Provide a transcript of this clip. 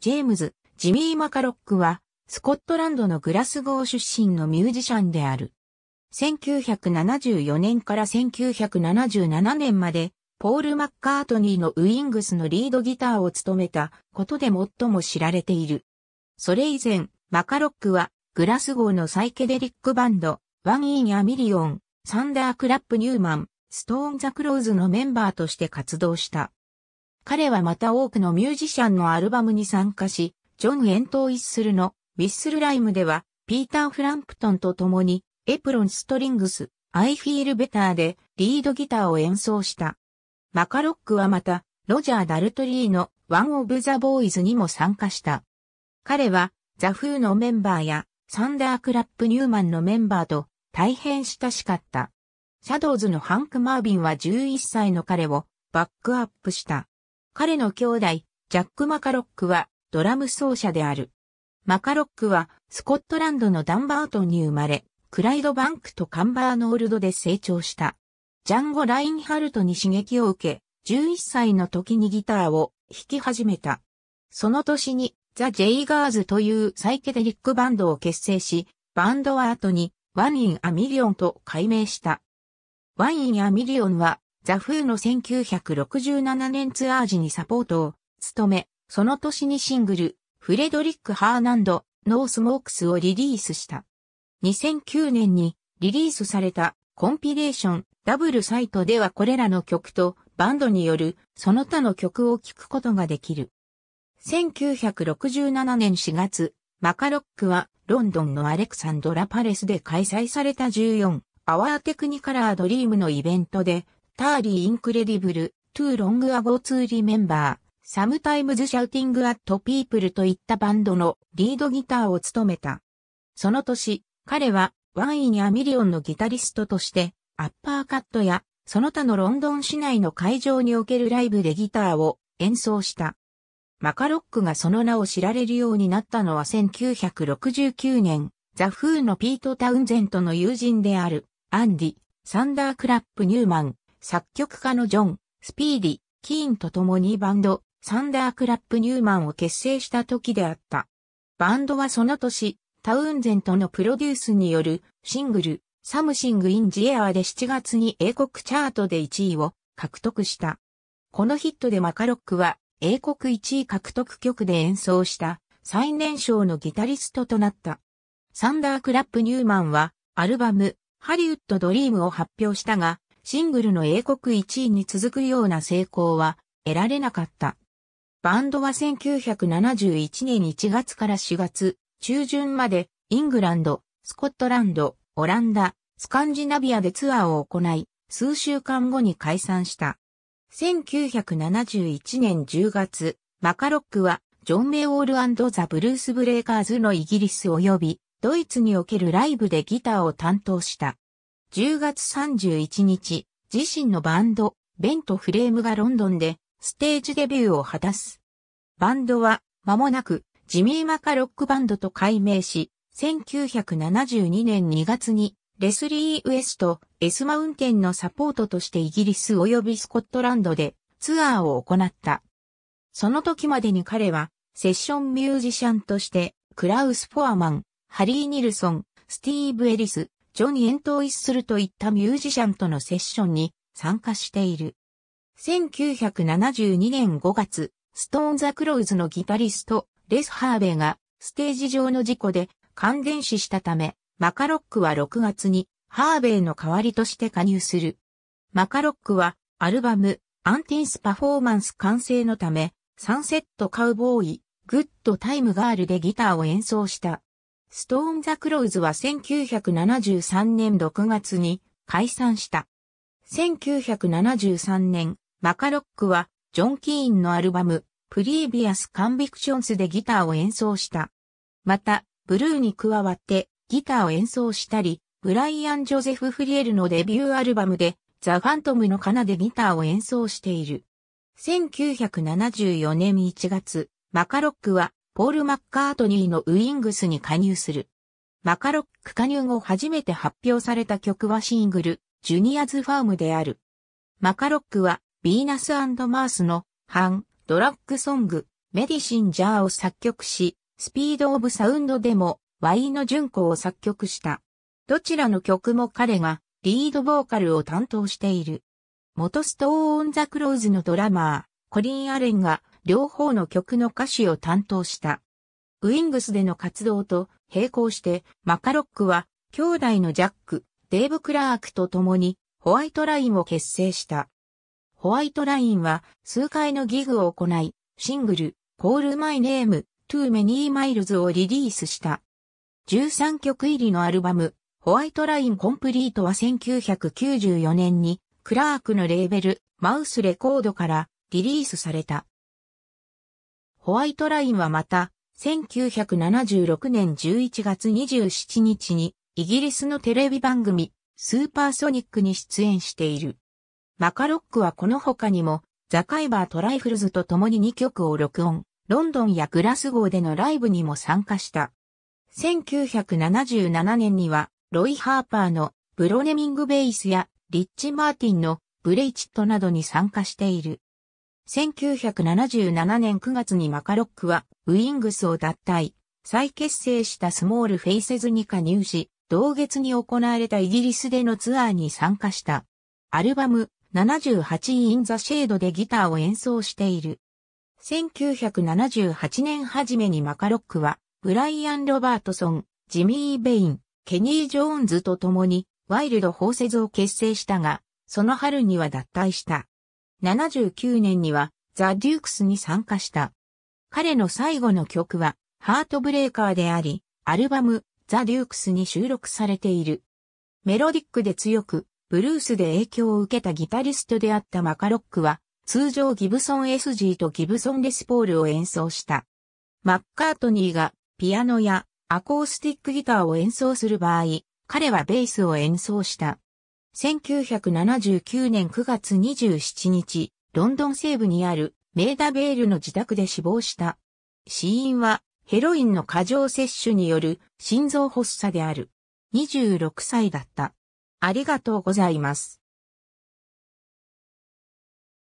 ジェームズ、ジミー・マカロックは、スコットランドのグラスゴー出身のミュージシャンである。1974年から1977年まで、ポール・マッカートニーのウィングスのリードギターを務めたことで最も知られている。それ以前、マカロックは、グラスゴーのサイケデリックバンド、ワン・イン・ア・ミリオン、サンダー・クラップ・ニューマン、ストーン・ザ・クローズのメンバーとして活動した。彼はまた多くのミュージシャンのアルバムに参加し、ジョン・エントー・イッスルのウィッスル・ライムでは、ピーター・フランプトンと共に、エプロン・ストリングス、アイ・フィール・ベターでリードギターを演奏した。マカロックはまた、ロジャー・ダルトリーのワン・オブ・ザ・ボーイズにも参加した。彼は、ザ・フーのメンバーや、サンダー・クラップ・ニューマンのメンバーと大変親しかった。シャドウズのハンク・マービンは11歳の彼をバックアップした。彼の兄弟、ジャック・マカロックはドラム奏者である。マカロックはスコットランドのダンバートンに生まれ、クライド・バンクとカンバーノールドで成長した。ジャンゴ・ラインハルトに刺激を受け、11歳の時にギターを弾き始めた。その年にザ・ジェイガーズというサイケデリックバンドを結成し、バンドは後にワン・イン・アミリオンと改名した。ワン・イン・アミリオンはザ・フーの1967年ツアー時にサポートを務め、その年にシングル、フレドリック・ハーナンド、ノースモークスをリリースした。2009年にリリースされたコンピレーションダブルサイトではこれらの曲とバンドによるその他の曲を聴くことができる。1967年4月、マカロックはロンドンのアレクサンドラ・パレスで開催された14アワーテクニカラードリームのイベントでターリーインクレディブル、トゥーロングアゴツーリメンバー、サムタイムズシャウティングアットピープルといったバンドのリードギターを務めた。その年、彼はワンインアミリオンのギタリストとして、アッパーカットや、その他のロンドン市内の会場におけるライブでギターを演奏した。マカロックがその名を知られるようになったのは1969年、ザ・フーのピート・タウンゼントの友人である、アンディ、サンダー・クラップ・ニューマン、作曲家のジョン、スピーディ、キーンと共にバンド、サンダークラップニューマンを結成した時であった。バンドはその年、タウンゼントのプロデュースによるシングル、サムシング・イン・ジ・エアーで7月に英国チャートで1位を獲得した。このヒットでマカロックは英国1位獲得曲で演奏した最年少のギタリストとなった。サンダークラップ・ニューマンはアルバムハリウッド・ドリームを発表したが、シングルの英国1位に続くような成功は得られなかった。バンドは1971年1月から4月中旬までイングランド、スコットランド、オランダ、スカンジナビアでツアーを行い、数週間後に解散した。1971年10月、マカロックは、ジョン・メイ・オールザ・ブルース・ブレイカーズのイギリス及び、ドイツにおけるライブでギターを担当した。10月31日、自身のバンド、ベントフレームがロンドンでステージデビューを果たす。バンドは間もなくジミーマカロックバンドと改名し、1972年2月にレスリー・ウエスト、エスマウンテンのサポートとしてイギリス及びスコットランドでツアーを行った。その時までに彼はセッションミュージシャンとしてクラウス・フォアマン、ハリー・ニルソン、スティーブ・エリス、ジョニ・エントーイスするといったミュージシャンとのセッションに参加している。1972年5月、ストーン・ザ・クローズのギタリスト、レス・ハーベイがステージ上の事故で感電死したため、マカロックは6月にハーベイの代わりとして加入する。マカロックはアルバムアンティンスパフォーマンス完成のためサンセットカウボーイグッドタイムガールでギターを演奏した。ストーンザクローズは1973年6月に解散した。1973年、マカロックはジョン・キーンのアルバム、プリービアス・カンビクションスでギターを演奏した。また、ブルーに加わってギターを演奏したり、ブライアン・ジョゼフ・フリエルのデビューアルバムで、ザ・ファントムの奏でギターを演奏している。1974年1月、マカロックはポール・マッカートニーのウィングスに加入する。マカロック加入後初めて発表された曲はシングル、ジュニアズ・ファームである。マカロックは、ビーナスマースの、反、ドラッグソング、メディシン・ジャーを作曲し、スピード・オブ・サウンドでも、ワイの順子を作曲した。どちらの曲も彼が、リードボーカルを担当している。元ストーン・ザ・クローズのドラマー、コリン・アレンが、両方の曲の歌詞を担当した。ウィングスでの活動と並行して、マカロックは兄弟のジャック、デーブ・クラークと共にホワイトラインを結成した。ホワイトラインは数回のギグを行い、シングル、コールマイネーム、トゥーメニーマイルズをリリースした。13曲入りのアルバム、ホワイトラインコンプリートは1994年に、クラークのレーベル、マウスレコードからリリースされた。ホワイトラインはまた、1976年11月27日に、イギリスのテレビ番組、スーパーソニックに出演している。マカロックはこの他にも、ザカイバートライフルズと共に2曲を録音、ロンドンやグラスゴーでのライブにも参加した。1977年には、ロイ・ハーパーのブロネミングベースやリッチ・マーティンのブレイチットなどに参加している。1977年9月にマカロックはウィングスを脱退、再結成したスモールフェイセズに加入し、同月に行われたイギリスでのツアーに参加した。アルバム78 in the shade でギターを演奏している。1978年初めにマカロックは、ブライアン・ロバートソン、ジミー・ベイン、ケニー・ジョーンズと共に、ワイルド・ホーセズを結成したが、その春には脱退した。79年にはザ・デュークスに参加した。彼の最後の曲はハートブレーカーであり、アルバムザ・デュークスに収録されている。メロディックで強く、ブルースで影響を受けたギタリストであったマカロックは、通常ギブソン SG とギブソンレスポールを演奏した。マッカートニーがピアノやアコースティックギターを演奏する場合、彼はベースを演奏した。1979年9月27日、ロンドン西部にあるメーダベールの自宅で死亡した。死因はヘロインの過剰摂取による心臓発作である。26歳だった。ありがとうございます。